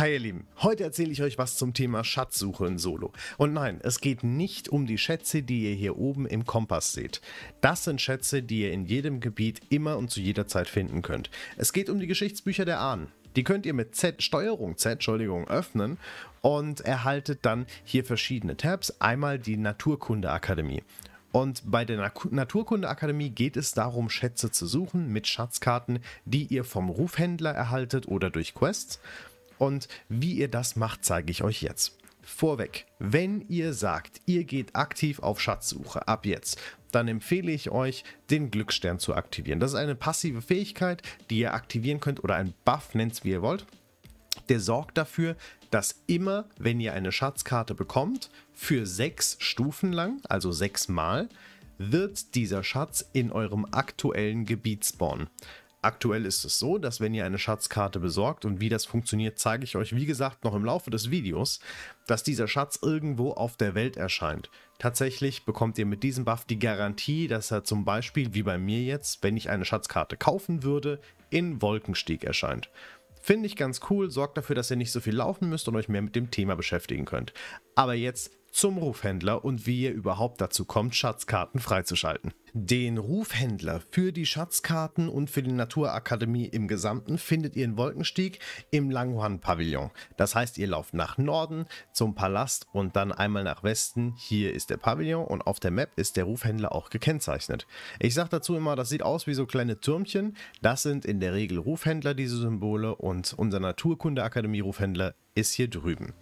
Hi ihr Lieben, heute erzähle ich euch was zum Thema Schatzsuche in Solo. Und nein, es geht nicht um die Schätze, die ihr hier oben im Kompass seht. Das sind Schätze, die ihr in jedem Gebiet immer und zu jeder Zeit finden könnt. Es geht um die Geschichtsbücher der Ahnen. Die könnt ihr mit Z, Steuerung Z, Entschuldigung, öffnen und erhaltet dann hier verschiedene Tabs. Einmal die Naturkundeakademie. Und bei der Naturkundeakademie geht es darum, Schätze zu suchen mit Schatzkarten, die ihr vom Rufhändler erhaltet oder durch Quests. Und wie ihr das macht, zeige ich euch jetzt. Vorweg, wenn ihr sagt, ihr geht aktiv auf Schatzsuche ab jetzt, dann empfehle ich euch, den Glücksstern zu aktivieren. Das ist eine passive Fähigkeit, die ihr aktivieren könnt oder ein Buff, nennt es wie ihr wollt. Der sorgt dafür, dass immer, wenn ihr eine Schatzkarte bekommt, für sechs Stufen lang, also sechsmal, wird dieser Schatz in eurem aktuellen Gebiet spawnen. Aktuell ist es so, dass wenn ihr eine Schatzkarte besorgt und wie das funktioniert, zeige ich euch, wie gesagt, noch im Laufe des Videos, dass dieser Schatz irgendwo auf der Welt erscheint. Tatsächlich bekommt ihr mit diesem Buff die Garantie, dass er zum Beispiel, wie bei mir jetzt, wenn ich eine Schatzkarte kaufen würde, in Wolkenstieg erscheint. Finde ich ganz cool, sorgt dafür, dass ihr nicht so viel laufen müsst und euch mehr mit dem Thema beschäftigen könnt. Aber jetzt zum Rufhändler und wie ihr überhaupt dazu kommt, Schatzkarten freizuschalten. Den Rufhändler für die Schatzkarten und für die Naturakademie im Gesamten findet ihr in Wolkenstieg im Langhuan-Pavillon. Das heißt, ihr lauft nach Norden zum Palast und dann einmal nach Westen. Hier ist der Pavillon und auf der Map ist der Rufhändler auch gekennzeichnet. Ich sage dazu immer, das sieht aus wie so kleine Türmchen. Das sind in der Regel Rufhändler, diese Symbole und unser Naturkundeakademie-Rufhändler ist hier drüben.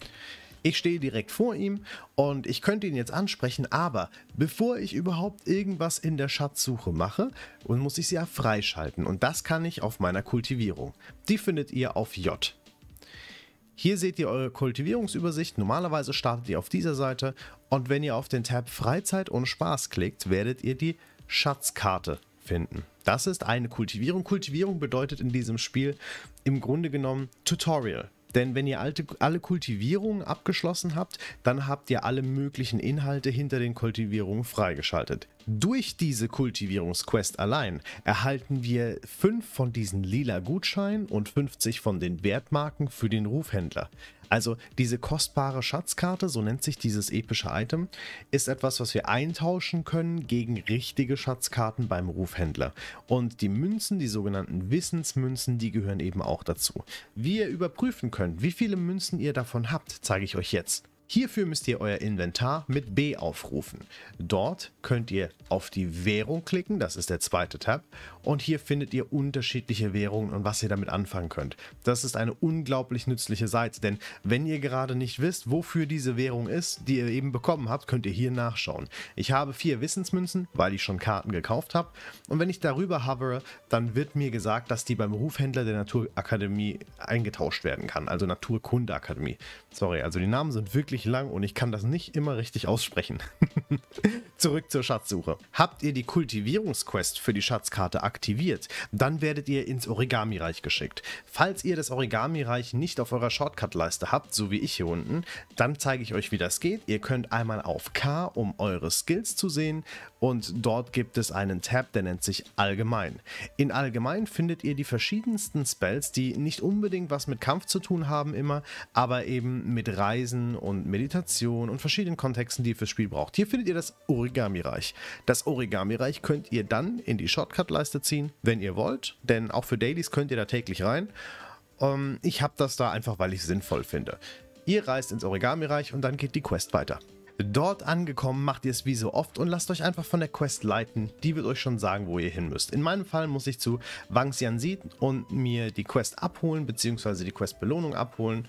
Ich stehe direkt vor ihm und ich könnte ihn jetzt ansprechen, aber bevor ich überhaupt irgendwas in der Schatzsuche mache, muss ich sie ja freischalten und das kann ich auf meiner Kultivierung. Die findet ihr auf J. Hier seht ihr eure Kultivierungsübersicht. Normalerweise startet ihr auf dieser Seite und wenn ihr auf den Tab Freizeit und Spaß klickt, werdet ihr die Schatzkarte finden. Das ist eine Kultivierung. Kultivierung bedeutet in diesem Spiel im Grunde genommen Tutorial. Denn wenn ihr alte, alle Kultivierungen abgeschlossen habt, dann habt ihr alle möglichen Inhalte hinter den Kultivierungen freigeschaltet. Durch diese Kultivierungsquest allein erhalten wir 5 von diesen lila Gutscheinen und 50 von den Wertmarken für den Rufhändler. Also diese kostbare Schatzkarte, so nennt sich dieses epische Item, ist etwas, was wir eintauschen können gegen richtige Schatzkarten beim Rufhändler. Und die Münzen, die sogenannten Wissensmünzen, die gehören eben auch dazu. Wie ihr überprüfen könnt, wie viele Münzen ihr davon habt, zeige ich euch jetzt. Hierfür müsst ihr euer Inventar mit B aufrufen. Dort könnt ihr auf die Währung klicken, das ist der zweite Tab, und hier findet ihr unterschiedliche Währungen und was ihr damit anfangen könnt. Das ist eine unglaublich nützliche Seite, denn wenn ihr gerade nicht wisst, wofür diese Währung ist, die ihr eben bekommen habt, könnt ihr hier nachschauen. Ich habe vier Wissensmünzen, weil ich schon Karten gekauft habe. Und wenn ich darüber hovere, dann wird mir gesagt, dass die beim Rufhändler der Naturakademie eingetauscht werden kann, also Naturkundeakademie. Sorry, also die Namen sind wirklich lang und ich kann das nicht immer richtig aussprechen. Zurück zur Schatzsuche. Habt ihr die Kultivierungsquest für die Schatzkarte aktiviert? aktiviert. Dann werdet ihr ins Origami-Reich geschickt. Falls ihr das Origami-Reich nicht auf eurer Shortcut-Leiste habt, so wie ich hier unten, dann zeige ich euch, wie das geht. Ihr könnt einmal auf K, um eure Skills zu sehen und dort gibt es einen Tab, der nennt sich Allgemein. In Allgemein findet ihr die verschiedensten Spells, die nicht unbedingt was mit Kampf zu tun haben immer, aber eben mit Reisen und Meditation und verschiedenen Kontexten, die ihr fürs Spiel braucht. Hier findet ihr das Origami-Reich. Das Origami-Reich könnt ihr dann in die Shortcut-Leiste Liste ziehen, wenn ihr wollt. Denn auch für Dailies könnt ihr da täglich rein. Ähm, ich habe das da einfach, weil ich es sinnvoll finde. Ihr reist ins Origami-Reich und dann geht die Quest weiter. Dort angekommen macht ihr es wie so oft und lasst euch einfach von der Quest leiten. Die wird euch schon sagen, wo ihr hin müsst. In meinem Fall muss ich zu Wang Wangxianxi und mir die Quest abholen, beziehungsweise die Quest-Belohnung abholen.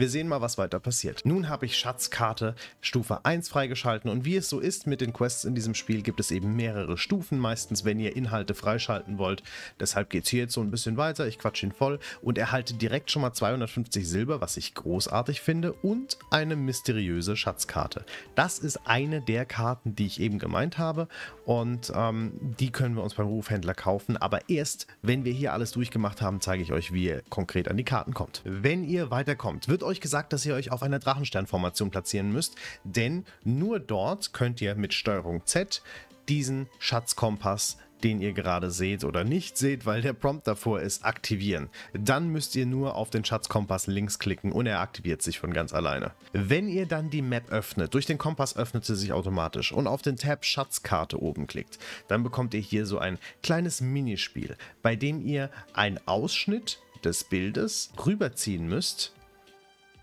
Wir sehen mal, was weiter passiert. Nun habe ich Schatzkarte Stufe 1 freigeschalten und wie es so ist mit den Quests in diesem Spiel, gibt es eben mehrere Stufen, meistens wenn ihr Inhalte freischalten wollt. Deshalb geht es hier jetzt so ein bisschen weiter, ich quatsche ihn voll und erhalte direkt schon mal 250 Silber, was ich großartig finde und eine mysteriöse Schatzkarte. Das ist eine der Karten, die ich eben gemeint habe und ähm, die können wir uns beim Rufhändler kaufen, aber erst, wenn wir hier alles durchgemacht haben, zeige ich euch, wie ihr konkret an die Karten kommt. Wenn ihr weiterkommt, wird euch euch gesagt, dass ihr euch auf einer Drachensternformation platzieren müsst, denn nur dort könnt ihr mit Steuerung Z diesen Schatzkompass den ihr gerade seht oder nicht seht, weil der Prompt davor ist, aktivieren. Dann müsst ihr nur auf den Schatzkompass links klicken und er aktiviert sich von ganz alleine. Wenn ihr dann die Map öffnet, durch den Kompass öffnet sie sich automatisch und auf den Tab Schatzkarte oben klickt, dann bekommt ihr hier so ein kleines Minispiel, bei dem ihr einen Ausschnitt des Bildes rüberziehen müsst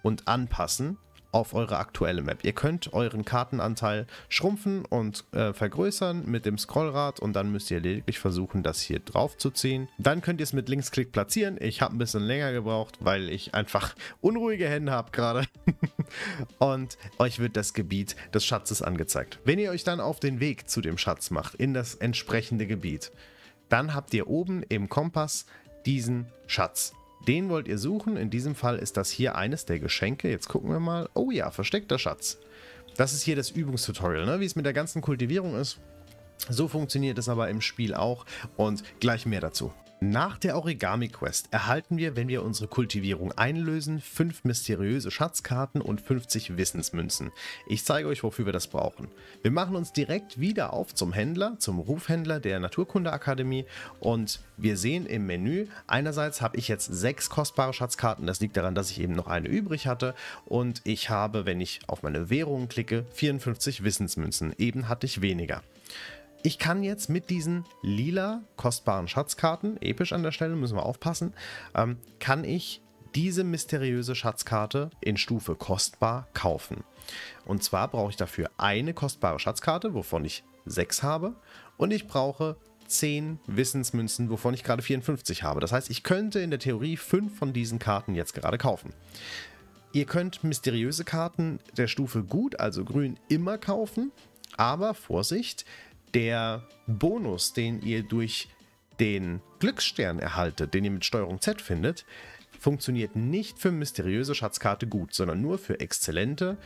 und anpassen auf eure aktuelle Map. Ihr könnt euren Kartenanteil schrumpfen und äh, vergrößern mit dem Scrollrad und dann müsst ihr lediglich versuchen, das hier drauf zu ziehen. Dann könnt ihr es mit Linksklick platzieren. Ich habe ein bisschen länger gebraucht, weil ich einfach unruhige Hände habe gerade. und euch wird das Gebiet des Schatzes angezeigt. Wenn ihr euch dann auf den Weg zu dem Schatz macht, in das entsprechende Gebiet, dann habt ihr oben im Kompass diesen Schatz. Den wollt ihr suchen. In diesem Fall ist das hier eines der Geschenke. Jetzt gucken wir mal. Oh ja, versteckter Schatz. Das ist hier das Übungstutorial, ne? wie es mit der ganzen Kultivierung ist. So funktioniert es aber im Spiel auch und gleich mehr dazu. Nach der Origami-Quest erhalten wir, wenn wir unsere Kultivierung einlösen, 5 mysteriöse Schatzkarten und 50 Wissensmünzen. Ich zeige euch, wofür wir das brauchen. Wir machen uns direkt wieder auf zum Händler, zum Rufhändler der Naturkundeakademie und wir sehen im Menü, einerseits habe ich jetzt 6 kostbare Schatzkarten, das liegt daran, dass ich eben noch eine übrig hatte und ich habe, wenn ich auf meine Währungen klicke, 54 Wissensmünzen, eben hatte ich weniger. Ich kann jetzt mit diesen lila kostbaren Schatzkarten, episch an der Stelle, müssen wir aufpassen, ähm, kann ich diese mysteriöse Schatzkarte in Stufe kostbar kaufen. Und zwar brauche ich dafür eine kostbare Schatzkarte, wovon ich 6 habe. Und ich brauche 10 Wissensmünzen, wovon ich gerade 54 habe. Das heißt, ich könnte in der Theorie 5 von diesen Karten jetzt gerade kaufen. Ihr könnt mysteriöse Karten der Stufe gut, also grün, immer kaufen. Aber Vorsicht, der Bonus, den ihr durch den Glücksstern erhaltet, den ihr mit Steuerung Z findet, funktioniert nicht für mysteriöse Schatzkarte gut, sondern nur für exzellente,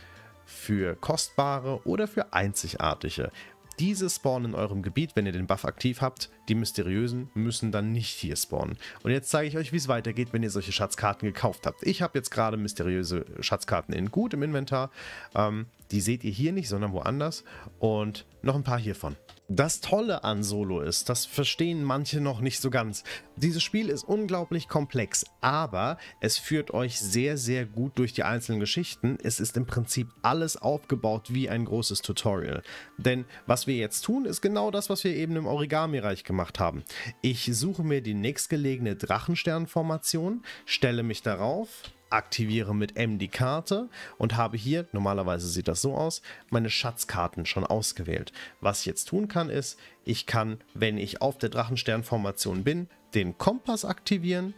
für kostbare oder für einzigartige. Diese spawnen in eurem Gebiet, wenn ihr den Buff aktiv habt. Die mysteriösen müssen dann nicht hier spawnen. Und jetzt zeige ich euch, wie es weitergeht, wenn ihr solche Schatzkarten gekauft habt. Ich habe jetzt gerade mysteriöse Schatzkarten in gut im Inventar. Ähm, die seht ihr hier nicht, sondern woanders. Und noch ein paar hiervon. Das Tolle an Solo ist, das verstehen manche noch nicht so ganz. Dieses Spiel ist unglaublich komplex, aber es führt euch sehr, sehr gut durch die einzelnen Geschichten. Es ist im Prinzip alles aufgebaut wie ein großes Tutorial. Denn was wir jetzt tun, ist genau das, was wir eben im Origami-Reich gemacht haben. Ich suche mir die nächstgelegene Drachensternformation, stelle mich darauf, aktiviere mit M die Karte und habe hier, normalerweise sieht das so aus, meine Schatzkarten schon ausgewählt. Was ich jetzt tun kann ist, ich kann, wenn ich auf der Drachensternformation bin, den Kompass aktivieren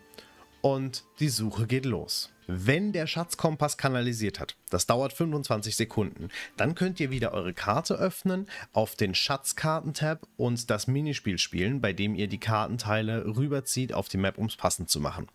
und die Suche geht los wenn der Schatzkompass kanalisiert hat. Das dauert 25 Sekunden. Dann könnt ihr wieder eure Karte öffnen, auf den Schatzkarten-Tab und das Minispiel spielen, bei dem ihr die Kartenteile rüberzieht auf die Map, um es passend zu machen.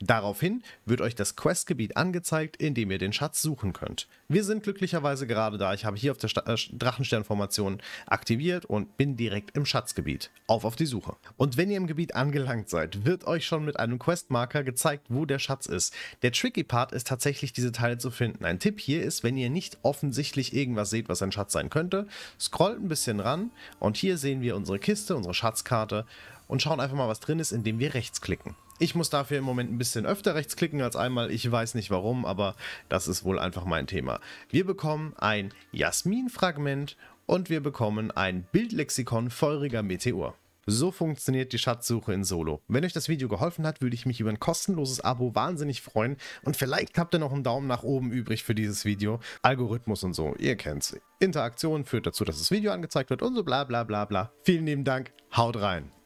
Daraufhin wird euch das Questgebiet angezeigt, in dem ihr den Schatz suchen könnt. Wir sind glücklicherweise gerade da. Ich habe hier auf der äh, Drachensternformation aktiviert und bin direkt im Schatzgebiet. Auf auf die Suche. Und wenn ihr im Gebiet angelangt seid, wird euch schon mit einem Questmarker gezeigt, wo der Schatz ist. Der Trick tricky Part ist tatsächlich, diese Teile zu finden. Ein Tipp hier ist, wenn ihr nicht offensichtlich irgendwas seht, was ein Schatz sein könnte, scrollt ein bisschen ran und hier sehen wir unsere Kiste, unsere Schatzkarte und schauen einfach mal, was drin ist, indem wir rechts klicken. Ich muss dafür im Moment ein bisschen öfter rechts klicken als einmal, ich weiß nicht warum, aber das ist wohl einfach mein Thema. Wir bekommen ein Jasmin-Fragment und wir bekommen ein Bildlexikon feuriger Meteor. So funktioniert die Schatzsuche in Solo. Wenn euch das Video geholfen hat, würde ich mich über ein kostenloses Abo wahnsinnig freuen und vielleicht habt ihr noch einen Daumen nach oben übrig für dieses Video. Algorithmus und so, ihr kennt's. Interaktion führt dazu, dass das Video angezeigt wird und so bla bla bla bla. Vielen lieben Dank, haut rein.